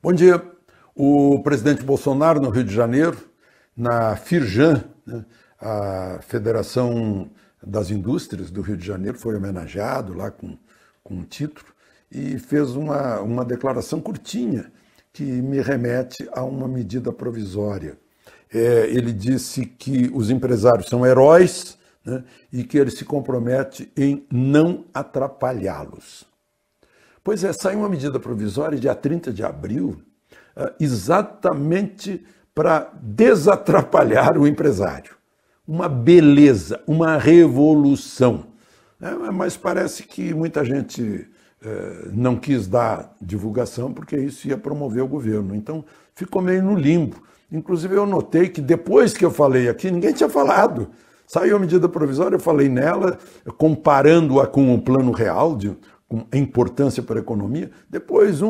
Bom dia. O presidente Bolsonaro, no Rio de Janeiro, na Firjan, né, a Federação das Indústrias do Rio de Janeiro, foi homenageado lá com, com um título e fez uma, uma declaração curtinha que me remete a uma medida provisória. É, ele disse que os empresários são heróis né, e que ele se compromete em não atrapalhá-los. Pois é, saiu uma medida provisória dia 30 de abril, ah, exatamente para desatrapalhar o empresário. Uma beleza, uma revolução. É, mas parece que muita gente eh, não quis dar divulgação porque isso ia promover o governo. Então ficou meio no limbo. Inclusive, eu notei que depois que eu falei aqui, ninguém tinha falado. Saiu a medida provisória, eu falei nela, comparando-a com o plano real, de com importância para a economia, depois um